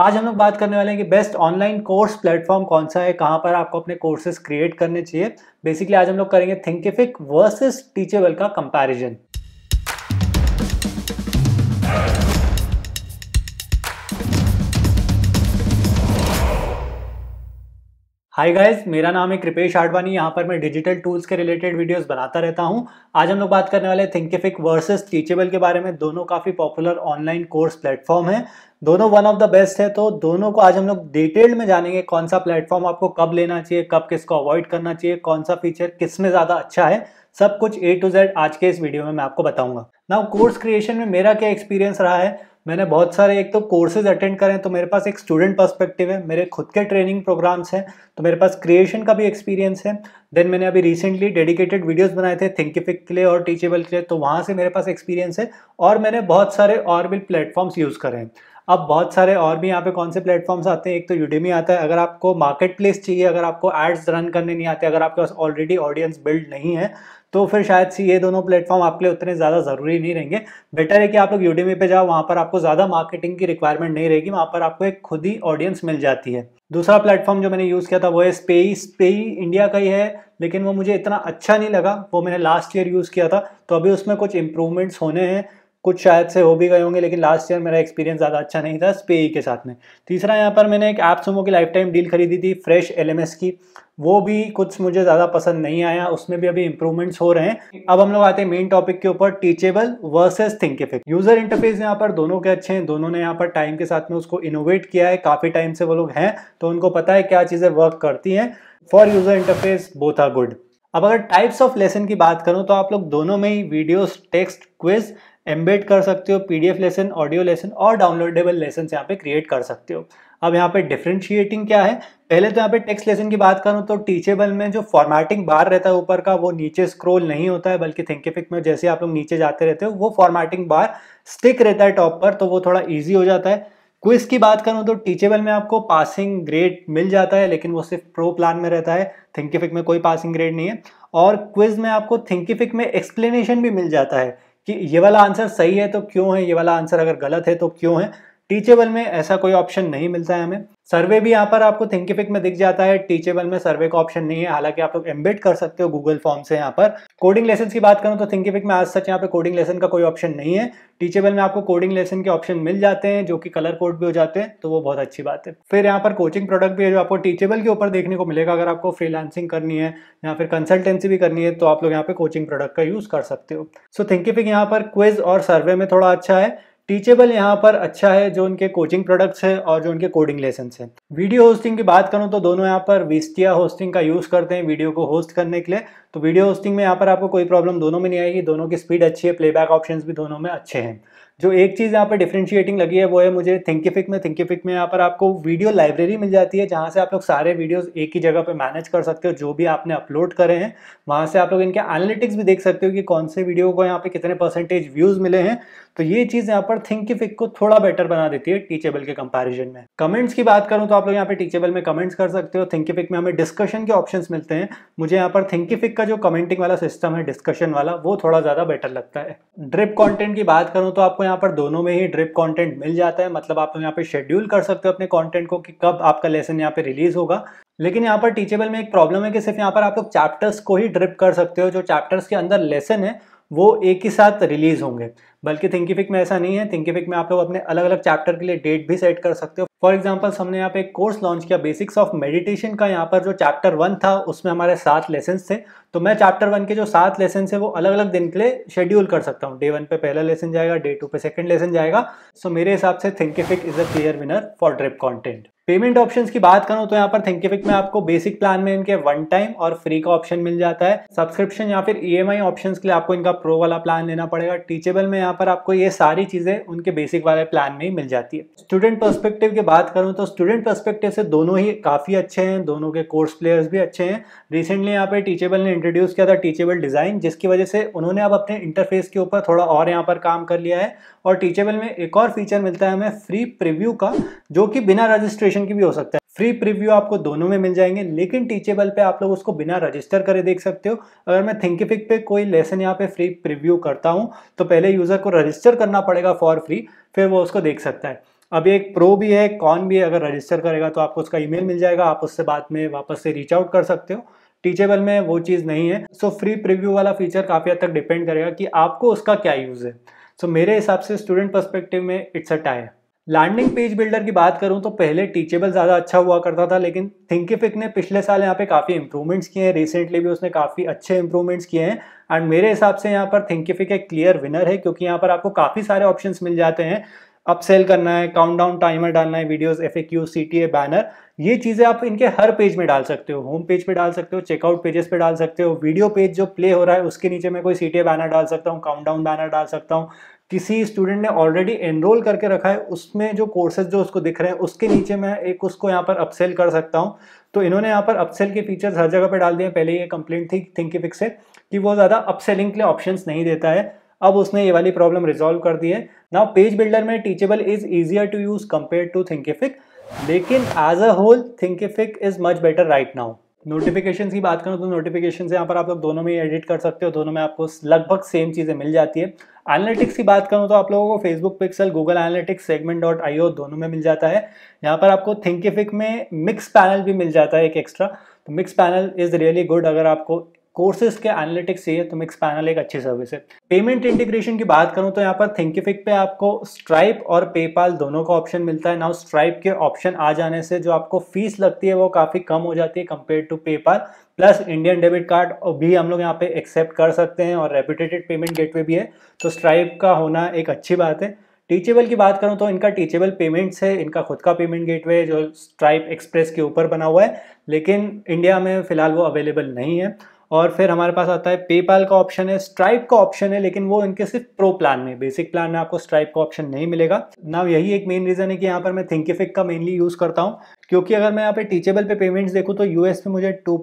आज हम लोग बात करने वाले हैं कि बेस्ट ऑनलाइन कोर्स प्लेटफॉर्म कौन सा है कहाँ पर आपको अपने कोर्सेज क्रिएट करने चाहिए बेसिकली आज हम लोग करेंगे थिंकिफिक वर्सेस टीचेबल का कंपैरिजन हाय गाइज मेरा नाम है कृपेश आडवाणी यहाँ पर मैं डिजिटल टूल्स के रिलेटेड वीडियोस बनाता रहता हूँ आज हम लोग बात करने वाले थिंकिफिक वर्सेस टीचेबल के बारे में दोनों काफ़ी पॉपुलर ऑनलाइन कोर्स प्लेटफॉर्म है दोनों वन ऑफ द बेस्ट है तो दोनों को आज हम लोग डिटेल में जानेंगे कौन सा प्लेटफॉर्म आपको कब लेना चाहिए कब किसको अवॉइड करना चाहिए कौन सा फीचर किस में ज़्यादा अच्छा है सब कुछ ए टू जेड आज के इस वीडियो में मैं आपको बताऊंगा ना कोर्स क्रिएशन में मेरा क्या एक्सपीरियंस रहा है मैंने बहुत सारे एक तो कोर्सेज अटेंड करें तो मेरे पास एक स्टूडेंट पर्सपेक्टिव है मेरे खुद के ट्रेनिंग प्रोग्राम्स हैं तो मेरे पास क्रिएशन का भी एक्सपीरियंस है देन मैंने अभी रिसेंटली डेडिकेटेड वीडियोस बनाए थे थिंकिफिक के लिए और टीचेबल के लिए तो वहाँ से मेरे पास एक्सपीरियंस है और मैंने बहुत सारे और भी प्लेटफॉर्म्स यूज़ करें अब बहुत सारे और भी यहाँ पे कौन से प्लेटफॉर्म्स आते हैं एक तो यूडेमी आता है अगर आपको मार्केट प्लेस चाहिए अगर आपको एड्स रन करने नहीं आते अगर आपके पास ऑलरेडी ऑडियंस बिल्ड नहीं है तो फिर शायद से ये दोनों प्लेटफॉर्म आपके लिए उतने ज़्यादा ज़रूरी नहीं रहेंगे बेटर है कि आप लोग यूडीमी पे जाओ वहाँ पर आपको ज़्यादा मार्केटिंग की रिक्वायरमेंट नहीं रहेगी वहाँ पर आपको एक खुद ही ऑडियंस मिल जाती है दूसरा प्लेटफॉर्म जो मैंने यूज़ किया था वो है स्पेई स्पेई इंडिया का ही है लेकिन वो मुझे इतना अच्छा नहीं लगा वो मैंने लास्ट ईयर यूज़ किया था तो अभी उसमें कुछ इंप्रूवमेंट्स होने हैं कुछ शायद से हो भी गए होंगे लेकिन लास्ट ईयर मेरा एक्सपीरियंस ज़्यादा अच्छा नहीं था स्पे के साथ में तीसरा यहाँ पर मैंने एक ऐप सुमो की लाइफ टाइम डील खरीदी थी फ्रेश एल की वो भी कुछ मुझे ज़्यादा पसंद नहीं आया उसमें भी अभी इंप्रूवमेंट्स हो रहे हैं अब हम लोग आते हैं मेन टॉपिक के ऊपर Teachable versus effect user interface यहाँ पर दोनों के अच्छे हैं दोनों ने यहाँ पर टाइम के साथ में उसको इनोवेट किया है काफ़ी टाइम से वो लोग हैं तो उनको पता है क्या चीज़ें वर्क करती हैं for user interface both are good अब अगर टाइप्स ऑफ लेसन की बात करूं तो आप लोग दोनों में ही वीडियोस टेक्स्ट क्विज एम्बेड कर सकते हो पीडीएफ लेसन ऑडियो लेसन और डाउनलोडेबल लेसन यहाँ पे क्रिएट कर सकते हो अब यहाँ पे डिफ्रेंशिएटिंग क्या है पहले तो यहाँ पे टेक्स्ट लेसन की बात करूँ तो टीचेबल में जो फॉर्मेटिंग बार रहता है ऊपर का वो नीचे स्क्रोल नहीं होता है बल्कि थिंकिफिक में जैसे आप लोग नीचे जाते रहते हो वो फॉर्मेटिंग बार स्टिक रहता है टॉप पर तो वो थोड़ा ईजी हो जाता है क्विज की बात करूँ तो टीचेबल में आपको पासिंग ग्रेड मिल जाता है लेकिन वो सिर्फ प्रो प्लान में रहता है थिंकिफिक में कोई पासिंग ग्रेड नहीं है और क्विज में आपको थिंकिफिक में एक्सप्लेनेशन भी मिल जाता है कि ये वाला आंसर सही है तो क्यों है ये वाला आंसर अगर गलत है तो क्यों है टीचेबल में ऐसा कोई ऑप्शन नहीं मिलता है हमें सर्वे भी यहाँ पर आपको थिंकिफिक में दिख जाता है टीचेबल में सर्वे का ऑप्शन नहीं है हालांकि आप लोग एम्बेड कर सकते हो गूगल फॉर्म से यहाँ पर कोडिंग लेसन की बात करूँ तो थिंकिफिक में आज सच यहाँ पे कोडिंग लेसन का कोई ऑप्शन नहीं है टीचेबल में आपको कोडिंग लेसन के ऑप्शन मिल जाते हैं जो कि कलर कोड भी हो जाते हैं तो वो बहुत अच्छी बात है फिर यहाँ पर कोचिंग प्रोडक्ट भी है जो आपको टीचेबल के ऊपर देखने को मिलेगा अगर आपको फ्रीलांसिंग करनी है या फिर कंसल्टेंसी भी करनी है तो आप लोग यहाँ पे कोचिंग प्रोडक्ट का यूज कर सकते हो सो थिंकिफिक यहाँ पर क्विज और सर्वे में थोड़ा अच्छा है टीचेबल यहाँ पर अच्छा है जो उनके कोचिंग प्रोडक्ट्स है और जो उनके कोडिंग लेसन है वीडियो होस्टिंग की बात करूँ तो दोनों यहाँ पर विस्टिया होस्टिंग का यूज़ करते हैं वीडियो को होस्ट करने के लिए तो वीडियो होस्टिंग में यहाँ पर आपको कोई प्रॉब्लम दोनों में नहीं आएगी दोनों की स्पीड अच्छी है प्लेबैक ऑप्शंस भी दोनों में अच्छे हैं जो एक चीज़ यहाँ पर डिफ्रेंशिएटिंग लगी है वो है मुझे थिंकिफिक में थिंकिफिक में यहाँ पर आपको वीडियो लाइब्रेरी मिल जाती है जहाँ से आप लोग सारे वीडियोस एक ही जगह पे मैनेज कर सकते हो जो भी आपने अपलोड करे हैं वहाँ से आप लोग इनके एनालिटिक्स भी देख सकते हो कि कौन से वीडियो को यहाँ पे कितने परसेंटेज व्यूज़ मिले हैं तो ये चीज़ यहाँ पर थिंकिफिक को थोड़ा बेटर बना देती है टीचेबल के कंपेरिजन में कमेंट्स की बात करूँ तो आप लोग यहाँ पे टीचेबल में कमेंट्स कर सकते हो थिंकिफिक में हमें डिस्कशन के ऑप्शन मिलते हैं मुझे यहाँ पर थिंकिफिक का जो कमेंटिंग वाला सिस्टम है डिस्कशन वाला वो थोड़ा ज़्यादा बेटर लगता है ड्रिप कॉन्टेंट की बात करूँ तो आपको यहाँ पर दोनों में ही ड्रिप कंटेंट मिल जाता है मतलब आप यहाँ पे शेड्यूल कर सकते हो अपने कंटेंट को कि कब आपका लेसन यहाँ पे रिलीज होगा लेकिन यहाँ पर टीचेबल में एक प्रॉब्लम है कि सिर्फ यहाँ पर आप लोग चैप्टर्स को ही ड्रिप कर सकते हो जो चैप्टर्स के अंदर लेसन है वो एक ही साथ रिलीज होंगे बल्कि थिंकीफिक में ऐसा नहीं है थिंकीफिक में आप लोग अपने अलग अलग चैप्टर के लिए डेट भी सेट कर सकते हो फॉर एग्जाम्पल हमने यहाँ पे एक कोर्स लॉन्च किया बेसिक्स ऑफ मेडिटेशन का यहाँ पर जो चैप्टर वन था उसमें हमारे सात लेसन थे तो मैं चैप्टर वन के जो सात लेसन है वो अलग अलग दिन के लिए शेड्यूल कर सकता हूँ डे वन पे पहला लेसन जाएगा डे टू पे सेकंड लेसन जाएगा सो so, मेरे हिसाब से Thinkific is a clear winner for drip content payment option की बात करूं तो यहाँ पर थिंकिफिक में आपको बेसिक प्लान में इनके वन टाइम और फ्री का ऑप्शन मिल जाता है सब्सक्रिप्शन या फिर आई ऑप्शन के लिए आपको इनका प्रो वाला प्लान लेना पड़ेगा टीचेबल में यहाँ पर आपको ये सारी चीजें उनके बेसिक वाले प्लान में ही मिल जाती है स्टूडेंट परस्पेक्टिव की बात करूँ तो स्टूडेंट परस्पेक्टिव से दोनों ही काफी अच्छे हैं दोनों के कोर्स प्लेयर्स भी अच्छे हैं रिसेंटली यहाँ पर टीचेबल ने इंट्रोड्यूस किया था टीचेबल डिजाइन जिसकी वजह से उन्होंने अब अपने इंटरफेस के ऊपर थोड़ा और यहाँ पर काम कर लिया है और टीचेबल में एक और फीचर मिलता है हमें फ्री प्रिव्यू का जो कि बिना रजिस्ट्रेशन क्वेश्चन की भी हो सकता है फ्री प्रीव्यू आपको दोनों में मिल जाएंगे लेकिन टीचेबल पे आप लोग उसको बिना रजिस्टर करे देख सकते हो अगर मैं थिंकिफिक पे कोई लेसन यहाँ पे फ्री प्रीव्यू करता हूँ तो पहले यूज़र को रजिस्टर करना पड़ेगा फॉर फ्री फिर वो उसको देख सकता है अब एक प्रो भी है कॉन भी है अगर रजिस्टर करेगा तो आपको उसका ईमेल मिल जाएगा आप उससे बाद में वापस से रीच आउट कर सकते हो टीचेबल में वो चीज़ नहीं है सो फ्री प्रीव्यू वाला फीचर काफ़ी हद तक डिपेंड करेगा कि आपको उसका क्या यूज़ है सो so, मेरे हिसाब से स्टूडेंट पर्सपेक्टिव में it's a tie landing page builder की बात करूं तो पहले टीचेबल ज़्यादा अच्छा हुआ करता था लेकिन थिंकिफिक ने पिछले साल यहाँ पे काफ़ी इंप्रूवमेंट्स किए हैं रिसेंटली भी उसने काफ़ी अच्छे इंप्रूवमेंट्स किए हैं एंड मेरे हिसाब से यहाँ पर थिंकिफिक एक क्लियर विनर है क्योंकि यहाँ पर आपको काफ़ी सारे ऑप्शन मिल जाते हैं अपसेल करना है काउंट डाउन टाइमर डालना है videos F A C T A banner ये चीज़ें आप इनके हर पेज में डाल सकते हो होम पेज पे डाल सकते हो चेकआउट पेजेस पे डाल सकते हो वीडियो पेज जो प्ले हो रहा है उसके नीचे मैं कोई सी बैनर डाल सकता हूँ काउंट डाउन बैनर डाल सकता हूँ किसी स्टूडेंट ने ऑलरेडी एनरोल करके रखा है उसमें जो कोर्सेज जो उसको दिख रहे हैं उसके नीचे मैं एक उसको यहाँ पर अपसेल कर सकता हूँ तो इन्होंने यहाँ पर अपसेल के फीचर्स हर जगह पे डाल दिए पहले ये कंप्लेंट थी थिंकिफिक से कि वो ज़्यादा अपसेलिंग के लिए ऑप्शंस नहीं देता है अब उसने ये वाली प्रॉब्लम रिजॉल्व कर दी है नाउ पेज बिल्डर में Teachable is easier to use compare to Thinkific लेकिन as a whole Thinkific is much better right now notification की बात करूँ तो नोटिफिकेशन से यहाँ पर आप लोग दोनों में एडिट कर सकते हो दोनों में आपको लगभग सेम चीज़ें मिल जाती है एनालिटिक्स की बात करूँ तो आप लोगों को Facebook pixel Google analytics segment dot I दोनों में मिल जाता है यहाँ पर आपको थिंकिफिक में मिक्स पैनल भी मिल जाता है एक एक्स्ट्रा तो Mixpanel is really good अगर आपको कोर्सेज के एनालिटिक्स चाहिए तो मिक्स पैनल एक अच्छी सर्विस है पेमेंट इंटीग्रेशन की बात करूं तो यहाँ पर थिंकिफिक पे आपको स्ट्राइप और पेपाल दोनों का ऑप्शन मिलता है नाउ स्ट्राइप के ऑप्शन आ जाने से जो आपको फीस लगती है वो काफ़ी कम हो जाती है compare to PayPal plus Indian debit card भी हम लोग यहाँ पे एक्सेप्ट कर सकते हैं और रेपुटेटेड पेमेंट गेटवे भी है तो स्ट्राइप का होना एक अच्छी बात है टीचेबल की बात करूं तो इनका टीचेबल पेमेंट्स है इनका खुद का पेमेंट गेटवे जो स्ट्राइप एक्सप्रेस के ऊपर बना हुआ है लेकिन इंडिया में फिलहाल वो अवेलेबल नहीं है और फिर हमारे पास आता है पेपाल का ऑप्शन है स्ट्राइप का ऑप्शन है लेकिन वो इनके सिर्फ प्रो प्लान में बेसिक प्लान में आपको स्ट्राइप का ऑप्शन नहीं मिलेगा ना यही एक मेन रीज़न है कि यहाँ पर मैं थिंकिफिक का मेनली यूज़ करता हूँ क्योंकि अगर मैं यहाँ पे टीचेबल पे पेमेंट्स देखूँ तो यूएस में मुझे two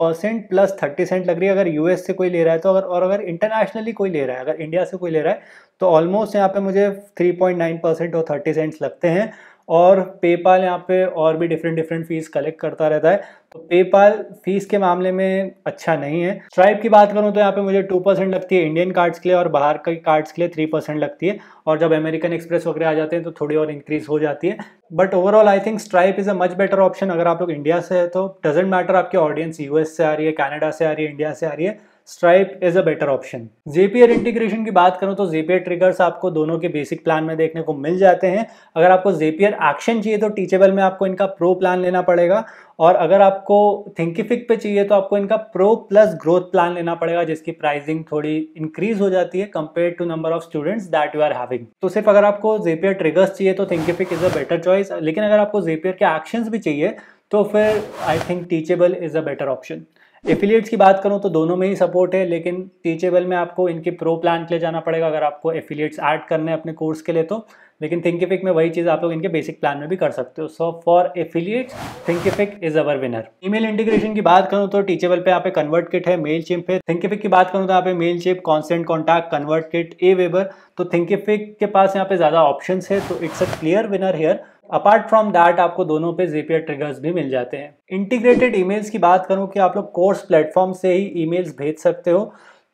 percent plus thirty cent लग रही है अगर यूएस से कोई ले रहा है तो अगर और अगर इंटरनेशनली कोई ले रहा है अगर इंडिया से कोई ले रहा है तो ऑलमोस्ट यहाँ पे मुझे थ्री पॉइंट नाइन परसेंट और थर्टी सेंट्स लगते हैं और पेपाल यहाँ पे और भी डिफरेंट डिफरेंट फीस कलेक्ट करता रहता है तो पेपाल फीस के मामले में अच्छा नहीं है स्ट्राइप की बात करूँ तो यहाँ पे मुझे टू परसेंट लगती है इंडियन कार्ड्स के लिए और बाहर के कार्ड्स के लिए थ्री परसेंट लगती है और जब अमेरिकन एक्सप्रेस वगैरह आ जाते हैं तो थोड़ी और इंक्रीज हो जाती है but overall I think Stripe is a much better option अगर आप लोग इंडिया से है तो डजेंट मैटर आपकी ऑडियंस यूएस से आ रही है कैनेडा से आ रही है इंडिया से आ रही है Stripe is a better option Zapier integration की बात करूं तो जेपीएर ट्रिगर्स आपको दोनों के बेसिक प्लान में देखने को मिल जाते हैं अगर आपको जेपीएर एक्शन चाहिए तो टीचेबल में आपको इनका प्रो प्लान लेना पड़ेगा और अगर आपको थिंकिफिक पे चाहिए तो आपको इनका प्रो प्लस ग्रोथ प्लान लेना पड़ेगा जिसकी प्राइसिंग थोड़ी इंक्रीज हो जाती है compare to number of students that you are having तो सिर्फ अगर आपको जेपीआर ट्रिगर्स चाहिए तो Thinkific is a better choice लेकिन अगर आपको जेपीएर के एक्शन भी चाहिए तो फिर I think Teachable is a better option affiliates की बात करूँ तो दोनों में ही सपोर्ट है लेकिन टीचेबल में आपको इनके प्रो प्लान के लिए जाना पड़ेगा अगर आपको एफिलिएट्स ऐड करने अपने कोर्स के लिए तो लेकिन थिंकिफिक में वही चीज़ आप लोग इनके बेसिक प्लान में भी कर सकते हो so for affiliates Thinkific is our winner email integration की बात करूँ तो टीचेबल पे यहाँ पे कन्वर्ट किट है मेल चिप है थिंकिफिक की बात करूं तो यहाँ पे MailChimp Constant Contact ConvertKit AWeber तो थिंकिफिक के पास यहाँ पे ज़्यादा ऑप्शन है तो it's a clear winner here apart from that आपको दोनों पे जेपीआर ट्रिगर्स भी मिल जाते हैं इंटीग्रेटेड ईमेल्स की बात करूँ कि आप लोग कोर्स प्लेटफॉर्म से ही ईमेल्स भेज सकते हो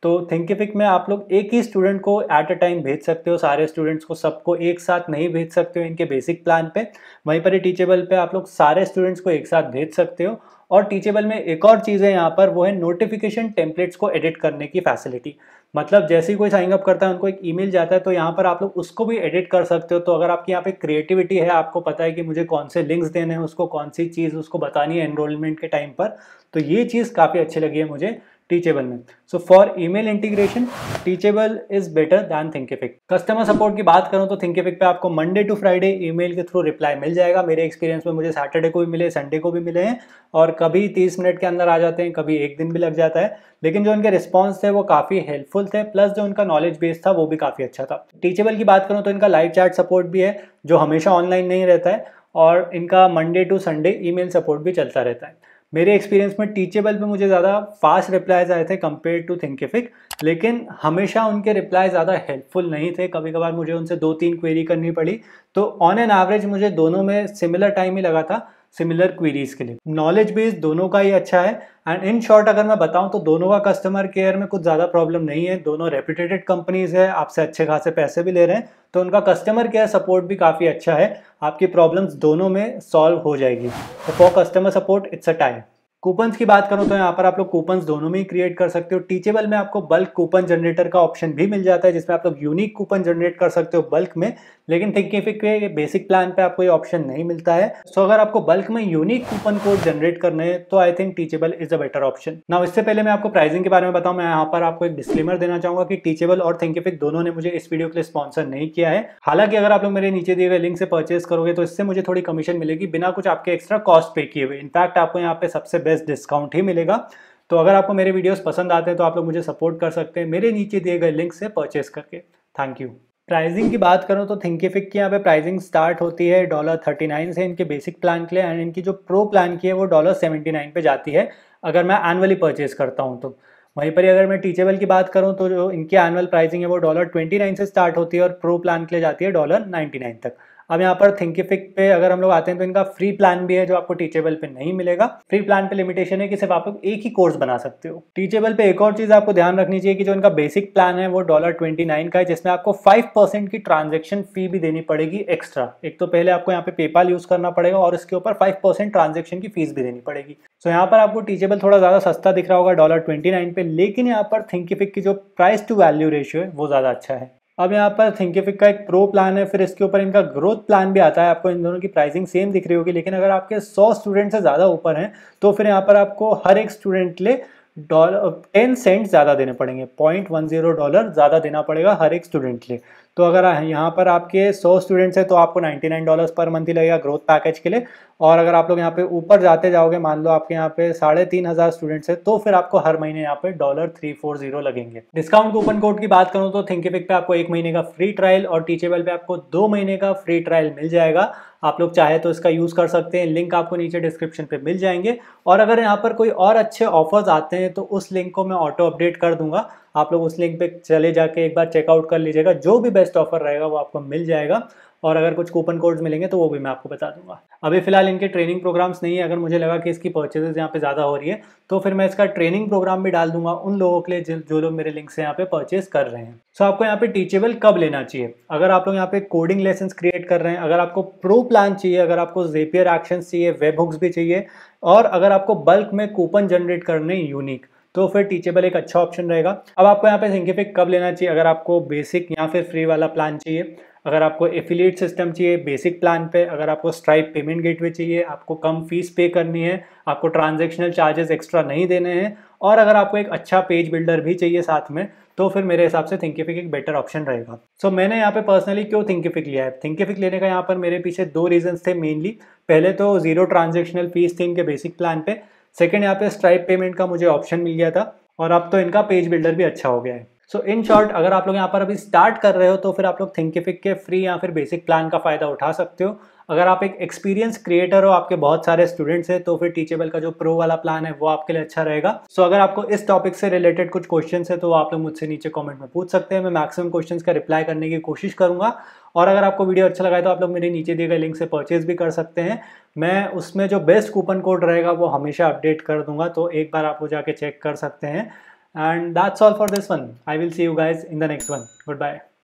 तो थिंकिफिक में आप लोग एक ही स्टूडेंट को एट अ टाइम भेज सकते हो सारे स्टूडेंट्स को सबको एक साथ नहीं भेज सकते हो इनके बेसिक प्लान पे वहीं पर ही टीचेबल पे आप लोग सारे स्टूडेंट्स को एक साथ भेज सकते हो और टीचेबल में एक और चीज़ है यहाँ पर वो है नोटिफिकेशन टेम्पलेट्स को एडिट करने की फैसिलिटी मतलब जैसे ही कोई साइन अप करता है उनको एक ईमेल जाता है तो यहाँ पर आप लोग उसको भी एडिट कर सकते हो तो अगर आपकी यहाँ पे क्रिएटिविटी है आपको पता है कि मुझे कौन से लिंक्स देने हैं उसको कौन सी चीज़ उसको बतानी है एनरोलमेंट के टाइम पर तो ये चीज़ काफ़ी अच्छी लगी है मुझे टीचेबल में so for email integration Teachable is better than Thinkific customer support की बात करूँ तो थिंकिफिक पे आपको Monday to Friday email के थ्रू रिप्लाई मिल जाएगा मेरे एक्सपीरियंस में मुझे सैटरडे को भी मिले संडे को भी मिले हैं और कभी तीस मिनट के अंदर आ जाते हैं कभी एक दिन भी लग जाता है लेकिन जो उनके रिस्पॉन्स थे वो काफ़ी हेल्पफुल थे प्लस जो उनका नॉलेज बेस था वो भी काफ़ी अच्छा था टीचेबल की बात करूँ तो इनका लाइव चैट सपोर्ट भी है जो हमेशा ऑनलाइन नहीं रहता है और इनका Monday to Sunday email support भी चलता रहता है मेरे एक्सपीरियंस में टीचेबल पे मुझे ज़्यादा फास्ट रिप्लाईज आए थे कंपेयर टू थिंकिफिक लेकिन हमेशा उनके रिप्लाई ज़्यादा हेल्पफुल नहीं थे कभी कभार मुझे उनसे दो तीन क्वेरी करनी पड़ी तो ऑन एन एवरेज मुझे दोनों में सिमिलर टाइम ही लगा था सिमिलर क्वेरीज के लिए नॉलेज बेस दोनों का ही अच्छा है एंड इन शॉर्ट अगर मैं बताऊं तो दोनों का कस्टमर केयर में कुछ ज़्यादा प्रॉब्लम नहीं है दोनों रेप्यूटेटेड कंपनीज है आपसे अच्छे खासे पैसे भी ले रहे हैं तो उनका कस्टमर केयर सपोर्ट भी काफ़ी अच्छा है आपकी प्रॉब्लम्स दोनों में सॉल्व हो जाएगी for customer support it's a tie coupons की बात करूं तो यहाँ पर आप लोग कूपन्स दोनों में ही क्रिएट कर सकते हो टीचेबल में आपको बल्क कूपन जनरेटर का ऑप्शन भी मिल जाता है जिसमें आप लोग यूनिक कूपन जनरेट कर सकते हो बल्क में लेकिन थिंकिफिक के बेसिक प्लान पे आपको ये ऑप्शन नहीं मिलता है सो अगर आपको बल्क में यूनिक कूपन कोड जनरेट करने हैं तो I think Teachable is a better option ना इससे पहले मैं आपको प्राइसिंग के बारे में बताऊं मैं यहाँ पर आपको एक डिस्क्लेमर देना चाहूंगा कि टीचेबल और थिंकिफिक दोनों ने मुझे इस वीडियो के लिए स्पॉन्सर नहीं किया है हालांकि अगर आप लोग मेरे नीचे दिए गए लिंक से परचेस करोगे तो इससे मुझे थोड़ी कमीशन मिलेगी बिना कुछ आपके एक्स्ट्रा कॉस्ट पे किए हुए इनफैक्ट आपको यहाँ पे सबसे बेस्ट लेस डिस्काउंट ही मिलेगा तो अगर आपको मेरे वीडियोस पसंद आते हैं तो आप लोग मुझे सपोर्ट कर सकते हैं मेरे नीचे दिए गए लिंक से परचेज करके थैंक यू प्राइसिंग की बात करूँ तो थिंकिफिक की यहाँ पे प्राइसिंग स्टार्ट होती है डॉलर थर्टी नाइन से इनके बेसिक प्लान के लिए एंड इनकी जो प्रो प्लान की है वो डॉलर सेवेंटी नाइन पर जाती है अगर मैं एनुअली परचेज करता हूँ तो वहीं पर ही अगर मैं टीचेबल की बात करूँ तो जो इनकी एनुअल प्राइसिंग है वो डॉलर ट्वेंटी नाइन से स्टार्ट होती है और प्रो प्लान के लिए जाती है डॉलर नाइन्टी नाइन तक अब यहाँ पर थिंकिफिक पे अगर हम लोग आते हैं तो इनका फ्री प्लान भी है जो आपको टीचेबल पे नहीं मिलेगा फ्री प्लान पे लिमिटेशन है कि सिर्फ आप लोग एक ही कोर्स बना सकते हो टीचेबल पे एक और चीज़ आपको ध्यान रखनी चाहिए कि जो इनका बेसिक प्लान है वो डॉलर ट्वेंटी नाइन का है जिसमें आपको फाइव परसेंट की ट्रांजेक्शन फी भी देनी पड़ेगी एक्स्ट्रा एक तो पहले आपको यहाँ पे पेपाल यूज़ करना पड़ेगा और इसके ऊपर फाइव परसेंट ट्रांजेक्शन की फीस भी देनी पड़ेगी सो यहाँ पर आपको टीचेबल थोड़ा ज़्यादा सस्ता दिख रहा होगा डॉलर ट्वेंटी नाइन पे लेकिन यहाँ पर थिंकिफिक की जो प्राइस टू वैल्यू रेशियो है वो ज़्यादा अच्छा है अब यहाँ पर थिंकिफिक का एक प्रो प्लान है फिर इसके ऊपर इनका ग्रोथ प्लान भी आता है आपको इन दोनों की प्राइसिंग सेम दिख रही होगी लेकिन अगर आपके 100 स्टूडेंट से ज़्यादा ऊपर हैं तो फिर यहाँ पर आपको हर एक स्टूडेंट लिए डॉलर टेन सेंट ज़्यादा देने पड़ेंगे पॉइंट वन जीरो डॉलर ज़्यादा देना पड़ेगा हर एक स्टूडेंट लिए तो अगर यहाँ पर आपके 100 स्टूडेंट्स हैं तो आपको 99 डॉलर्स पर मंथ ही लगेगा ग्रोथ पैकेज के लिए और अगर आप लोग यहाँ पे ऊपर जाते जाओगे मान लो आपके यहाँ पे साढ़े तीन हज़ार स्टूडेंट्स हैं तो फिर आपको हर महीने यहाँ पे डॉलर थ्री फोर जीरो लगेंगे डिस्काउंट कूपन कोड की बात करूँ तो थिंकिफिक पे आपको एक महीने का फ्री ट्रायल और टीचेबल पे आपको दो महीने का फ्री ट्रायल मिल जाएगा आप लोग चाहे तो इसका यूज़ कर सकते हैं लिंक आपको नीचे डिस्क्रिप्शन पे मिल जाएंगे और अगर यहाँ पर कोई और अच्छे ऑफर्स आते हैं तो उस लिंक को मैं ऑटो अपडेट कर दूंगा आप लोग उस लिंक पे चले जाके एक बार चेकआउट कर लीजिएगा जो भी बेस्ट ऑफर रहेगा वो आपको मिल जाएगा और अगर कुछ कूपन कोड्स मिलेंगे तो वो भी मैं आपको बता दूंगा अभी फिलहाल इनके ट्रेनिंग प्रोग्राम्स नहीं है अगर मुझे लगा कि इसकी परचेजेज यहाँ पे ज़्यादा हो रही है तो फिर मैं इसका ट्रेनिंग प्रोग्राम भी डाल दूंगा उन लोगों के लिए जो लोग मेरे लिंक से यहाँ पे परचेज कर रहे हैं सो so, आपको यहाँ पे टीचेबल कब लेना चाहिए अगर आप लोग यहाँ पे कोडिंग लेसन क्रिएट कर रहे हैं अगर आपको प्रो प्लान चाहिए अगर आपको जेपियर एक्शन चाहिए वेब हुक्स भी चाहिए और अगर आपको बल्क में कूपन जनरेट करने यूनिक तो फिर टीचेबल एक अच्छा ऑप्शन रहेगा अब आपको यहाँ पे थिंकिफिक कब लेना चाहिए अगर आपको बेसिक या फिर फ्री वाला प्लान चाहिए अगर आपको एफिलिएट सिस्टम चाहिए बेसिक प्लान पे अगर आपको स्ट्राइप पेमेंट गेटवे चाहिए आपको कम फीस पे करनी है आपको ट्रांजेक्शनल चार्जेस एक्स्ट्रा नहीं देने हैं और अगर आपको एक अच्छा पेज बिल्डर भी चाहिए साथ में तो फिर मेरे हिसाब से थिंकिफिक एक बेटर ऑप्शन रहेगा सो so, मैंने यहाँ पे पर्सनली क्यों थिंकिफिक लिया है थिंकिफिक लेने का यहाँ पर मेरे पीछे दो रीजन थे मेनली पहले तो जीरो ट्रांजेक्शनल फीस थी इनके बेसिक प्लान पे सेकेंड यहाँ पे स्ट्राइप पेमेंट का मुझे ऑप्शन मिल गया था और अब तो इनका पेज बिल्डर भी अच्छा हो गया है सो इन शॉर्ट अगर आप लोग यहाँ पर अभी स्टार्ट कर रहे हो तो फिर आप लोग थिंकिफिक के फ्री या फिर बेसिक प्लान का फ़ायदा उठा सकते हो अगर आप एक एक्सपीरियंस क्रिएटर हो आपके बहुत सारे स्टूडेंट्स हैं तो फिर टीचेबल का जो प्रो वाला प्लान है वो आपके लिए अच्छा रहेगा सो so, अगर आपको इस टॉपिक से रिलेटेड कुछ क्वेश्चन है तो आप लोग मुझसे नीचे कॉमेंट में पूछ सकते हैं मैं मैक्सिमम क्वेश्चन का रिप्लाई करने की कोशिश करूंगा और अगर आपको वीडियो अच्छा लगा तो आप लोग मेरे नीचे दिए गए लिंक से परचेज भी कर सकते हैं मैं उसमें जो बेस्ट कूपन कोड रहेगा वो हमेशा अपडेट कर दूंगा तो एक बार आप वो जाके चेक कर सकते हैं and that's all for this one I will see you guys in the next one good bye